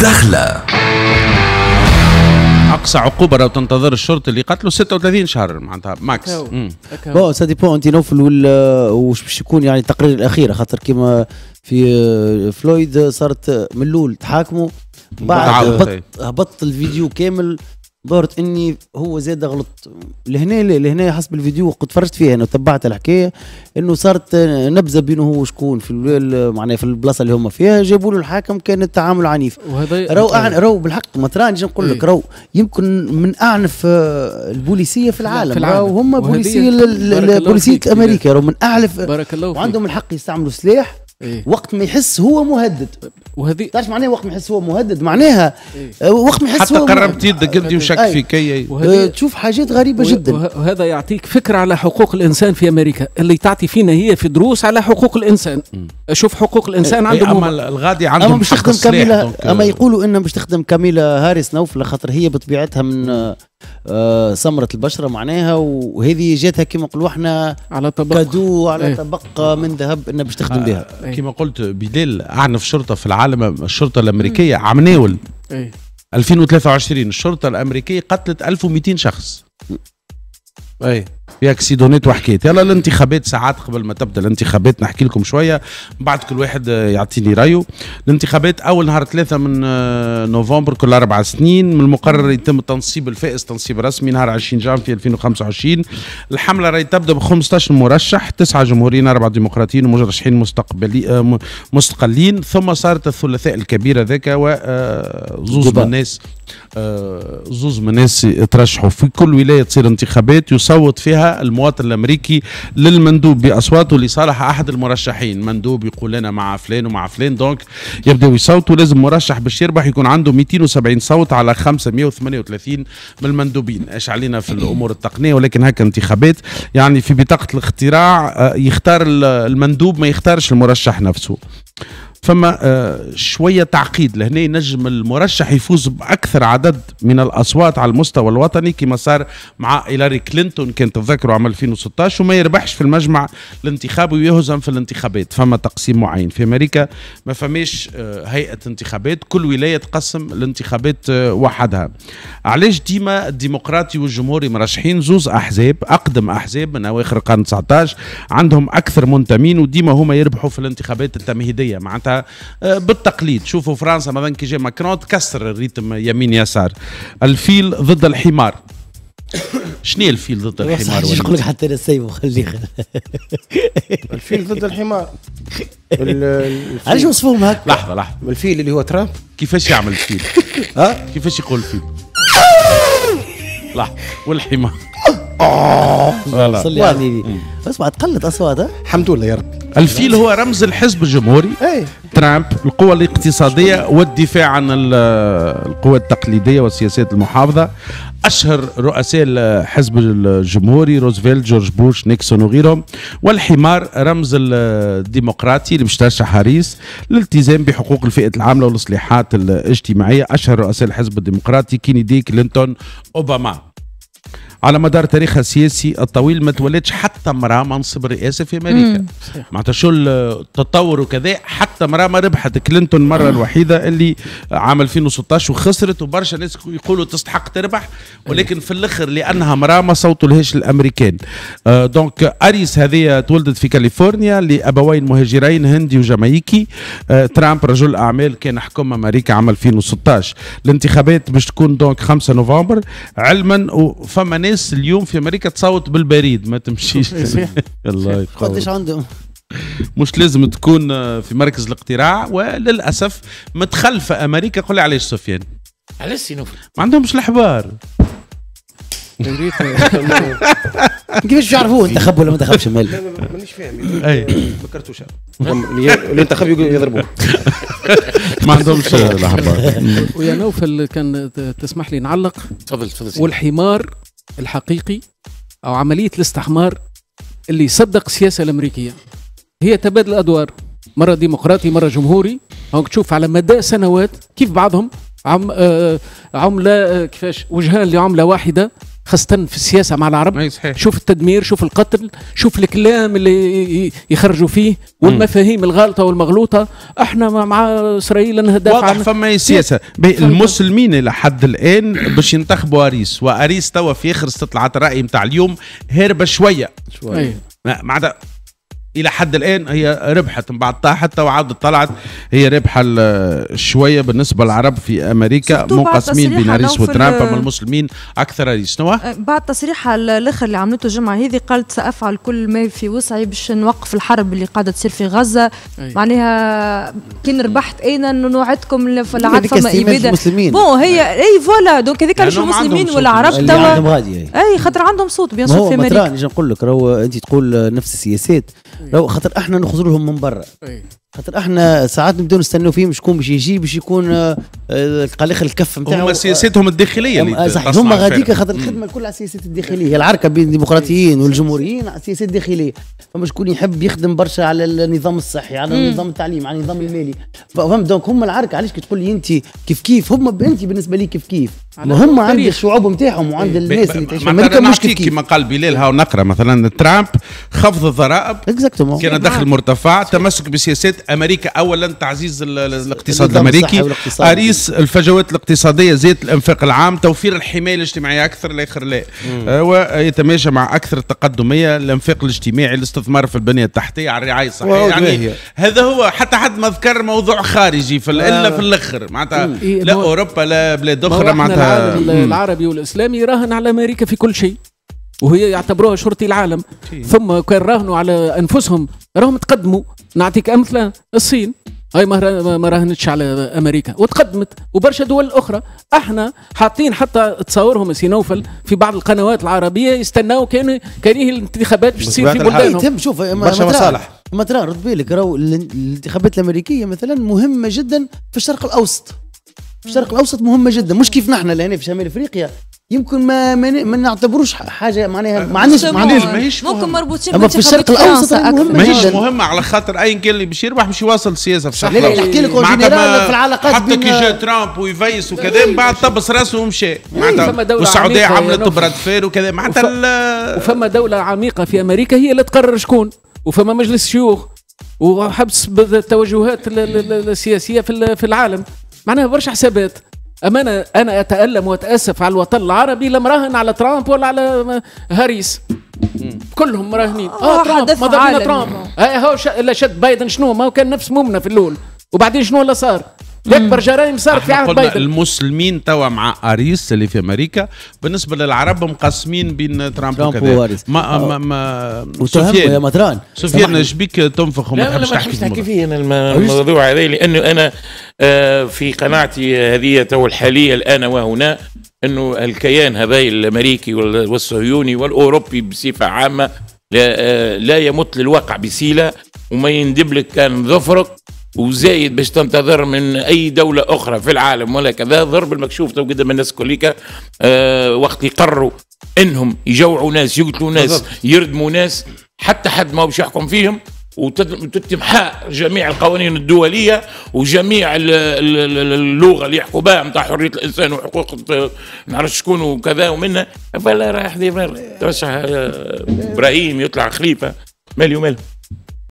الدخلة اقصى عقوبه لو تنتظر الشرطي اللي قتلوا 36 شهر معناتها ماكس بون سا ديبون انت نوفل وش باش يكون يعني التقرير الاخير خاطر كيما في آه، فلويد صارت آه، من الاول تحاكموا بعد هبط, هبط الفيديو كامل دورت اني هو زاد غلط لهنا لهنا حسب الفيديو قد فرجت فيها انا تبعت الحكايه انه صارت نبذه بينه هو شكون في معناها في البلاصه اللي هما فيها جابوا له الحاكم كان التعامل عنيف رو أعن... رو بالحق ما ترانيش نقول لك إيه. رو يمكن من اعنف آه، البوليسيه في العالم, في العالم. آه، وهم بوليسيه بوليسيه امريكا رو من اعنف بارك الله وعندهم الحق يستعملوا سلاح إيه؟ وقت ما يحس هو مهدد وهذه تعرف معناها وقت ما يحس هو مهدد معناها إيه؟ آه، وقت ما يحس حتى هو قربت يدك انت وشك أي. فيك آه، تشوف حاجات غريبه جدا وهذا يعطيك فكره على حقوق الانسان في امريكا اللي تعطي فينا هي في دروس على حقوق الانسان شوف حقوق الانسان إيه عندهم اما الغادي آه. عندهم اما مش تخدم كاميلا اما يقولوا انها مش تخدم كاميلا هاريس نوفل خاطر هي بطبيعتها من آه، سمرة البشرة معناها وهذه جاتها كما نقولوا احنا على طبق كادو على ايه. طبق من ذهب انها باش تخدم آه، بها ايه. كما قلت بدال اعنف شرطة في العالم الشرطة الامريكية عمناول ايه. 2023 الشرطة الامريكية قتلت 1200 شخص اي ياك دونيت وحكايات يلا الانتخابات ساعات قبل ما تبدا الانتخابات نحكي لكم شويه بعد كل واحد آه، يعطيني رايه الانتخابات اول نهار ثلاثة من آه، نوفمبر كل اربع سنين من المقرر يتم تنصيب الفائز تنصيب رسمي نهار 20 في 2025 الحمله راهي تبدا ب 15 مرشح تسعه جمهوريين اربعه ديمقراطيين ومرشحين مستقبلي آه، مستقلين ثم صارت الثلاثاء الكبير ذاك وزوز من الناس آه، زوز من الناس في كل ولايه تصير انتخابات يصوت فيها المواطن الامريكي للمندوب باصواته لصالح احد المرشحين مندوب يقول انا مع فلان ومع فلان دونك يبداوا يصوتوا لازم مرشح باش يربح يكون عنده 270 صوت على 538 من المندوبين ايش علينا في الامور التقنيه ولكن هكا انتخابات يعني في بطاقه الاختراع آه، يختار المندوب ما يختارش المرشح نفسه فما آه، شوية تعقيد لهنا نجم المرشح يفوز بأكثر عدد من الأصوات على المستوى الوطني كما صار مع هيلاري كلينتون كان تذكروا عام 2016 وما يربحش في المجمع الانتخابي ويهزم في الانتخابات فما تقسيم معين في أمريكا ما فماش آه، هيئة انتخابات كل ولاية تقسم الانتخابات آه، وحدها علاش ديما الديمقراطي والجمهوري مرشحين زوز أحزاب أقدم أحزاب من أواخر القرن 19 عندهم أكثر منتمين وديما هما يربحوا في الانتخابات التمهيدية معناتها معناتها أه، بالتقليد شوفوا فرنسا مثلا كي جا ماكرون تكسر الريتم يمين يسار الفيل ضد الحمار شنو الفيل ضد الحمار ولا يقول لك حتى انا سايبه خليه الفيل ضد الحمار علاش وصفوهم هكا لحظه لحظه الفيل اللي هو ترامب كيفاش يعمل الفيل ها كيفاش يقول الفيل لحظه والحمار آه. صلي على النبي اسمع تقلد اصوات الحمد لله يا ربي الفيل هو رمز الحزب الجمهوري إيه. ترامب القوى الاقتصادية والدفاع عن القوى التقليدية والسياسات المحافظة أشهر رؤساء الحزب الجمهوري روزفلت جورج بوش نيكسون وغيرهم والحمار رمز الديمقراطي اللي مش حريص للالتزام بحقوق الفئة العاملة والإصلاحات الاجتماعية أشهر رؤساء الحزب الديمقراطي كينيدي كلينتون أوباما على مدار تاريخها السياسي الطويل ما تولتش حتى مرأة منصب رئاسة في امريكا معناتها شو التطور وكذا حتى مرأة ما ربحت كلينتون المره الوحيده اللي عام 2016 وخسرت وبرشا ناس يقولوا تستحق تربح ولكن في الاخر لانها مرأة ما صوتوا لهش الامريكان آه دونك اريس هذه تولدت في كاليفورنيا لابوين مهاجرين هندي وجامايكي آه ترامب رجل اعمال كان حكم امريكا عام 2016 الانتخابات باش تكون دونك 5 نوفمبر علما وفما ناس الناس اليوم في امريكا تصوت بالبريد ما تمشيش الله يفخر قديش عندهم مش لازم تكون في مركز الاقتراع وللاسف متخلفه امريكا قول لي علاش سفيان علاش سينوفر ما عندهمش الحبار كيفاش يعرفوا انتخب ولا ما انتخبش مال مانيش فاهم اي فكرتوش اللي انتخب يضربوه ما عندهمش الحبار ويا نوفل كان تسمح لي نعلق تفضل تفضل والحمار الحقيقي أو عملية الاستحمار اللي يصدق السياسة الأمريكية هي تبادل أدوار مرة ديمقراطي مرة جمهوري هونك تشوف على مدى سنوات كيف بعضهم عم آه عملة آه، كيفاش وجهان لعملة واحدة خاصه في السياسه مع العرب شوف التدمير شوف القتل شوف الكلام اللي يخرجوا فيه والمفاهيم الغالطه والمغلوطه احنا مع اسرائيل نهدف واضح فما سياسه المسلمين الى حد الان باش ينتخبوا اريس واريس توا في اخر استطلاعات الراي نتاع اليوم هرب شويه شويه معناتها الى حد الان هي ربحت من بعد حتى وعادت طلعت هي ربحه شويه بالنسبه للعرب في امريكا منقسمين بين هاريس وترامب اما المسلمين اكثر هاريس شنو أه، بعد تصريح الاخر اللي عملته الجمعه هذه قالت سافعل كل ما في وسعي باش نوقف الحرب اللي قاعده تصير في غزه أي. معناها كي ربحت انا نوعدكم في العاد فما اباده بون هي اي فوالا دونك هذيك علاش المسلمين والعرب توا اي خاطر عندهم صوت بيان في امريكا نجم نقول لك انت تقول نفس السياسات لو خاطر احنا نخزر لهم من برا إيه. خاطر احنا ساعات نبداو نستناو فيه شكون باش يجي باش يكون آه، القلق الكف نتاعو هما سياستهم الداخليه اللي صح هما غاديك خاطر الخدمه الكل على السياسات الداخليه العركه بين الديمقراطيين والجمهوريين على السياسات الداخليه فما شكون يحب يخدم برشا على النظام الصحي على النظام التعليم على النظام المالي فهم دونك هما العركه علاش تقول لي انت كيف كيف هما انت بالنسبه لي كيف كيف ما عند الشعوب نتاعهم وعند إيه. الناس اللي تعيش في امريكا مش كيف كيما قال بلال هاو نقرا مثلا ترامب خفض الضرائب كان دخل مرتفع تمسك بسياسات امريكا اولا تعزيز الاقتصاد الامريكي اريس الفجوات الاقتصاديه زياده الانفاق العام توفير الحمايه الاجتماعيه اكثر لاخر لا آه، ويتماشى مع اكثر التقدميه الانفاق الاجتماعي الاستثمار في البنيه التحتيه على الرعايه الصحيه يعني هذا هو حتى حد ما ذكر موضوع خارجي في الا آه. في الاخر معناتها إيه، لا اوروبا لا بلاد اخرى معناتها العربي والاسلامي يراهن على امريكا في كل شيء وهي يعتبروها شرطي العالم ثم كان راهنوا على انفسهم راهم تقدموا نعطيك امثله الصين هاي ما راهنتش على امريكا وتقدمت وبرشا دول اخرى احنا حاطين حتى تصورهم سينوفل في بعض القنوات العربيه يستناو كانوا كانيه الانتخابات باش تصير في بلدانهم تم شوف برشا مصالح ما ترى رد بالك راهو الانتخابات الامريكيه مثلا مهمه جدا في الشرق الاوسط في الشرق الاوسط مهمه جدا مش كيف نحن لهنا في شمال افريقيا يمكن ما ما نعتبروش حاجه معناها ما عندناش ما عندناش ممكن مربوطين اما في الشرق الاوسط ماهيش مهمه على خاطر اي كان اللي باش يربح باش يواصل السياسه في الشرق الاوسط نحكي لك في العلاقات حتى كي جا ترامب ويفيس وكذا من إيه. بعد طبس راسه ومشى إيه. معناتها والسعوديه عملت براد فير وكذا معناتها وفما دوله عميقه في امريكا هي اللي تقرر شكون وفما مجلس شيوخ وحبس التوجهات السياسيه في العالم معناها برشا حسابات أما أنا, أنا أتألم وأتأسف على الوطن العربي لم راهن على ترامب ولا على هاريس كلهم مراهنين اه, آه ترامب ما بينا ترامب هو شد بايدن شنو ما هو كان نفس مؤمنه في الاول وبعدين شنو اللي صار اكبر جرائم صارت في عهد بايدن المسلمين توا مع اريس اللي في امريكا بالنسبه للعرب مقسمين بين ترامب وكذا ما ما ما سفيان يا مطران سفيان شبيك تنفخ وما تحبش تحكي نحكي فيه انا الموضوع هذا لانه انا آه، في قناعتي هذه تو الحاليه الان وهنا انه الكيان هذا الامريكي والصهيوني والاوروبي بصفه عامه لا, آه، لا يمت للواقع بسيله وما يندبلك كان ظفرك وزايد باش تنتظر من اي دوله اخرى في العالم ولا كذا ضرب المكشوف تو قدام الناس كليكا أه وقت يقروا انهم يجوعوا ناس يقتلوا ناس يردموا ناس حتى حد ما باش يحكم فيهم وتتمحى جميع القوانين الدولية وجميع اللغة اللي يحكوا بها نتاع حرية الإنسان وحقوق نعرف شكون وكذا ومنها فلا رايح ترشح آه، إبراهيم يطلع خليفة مالي وماله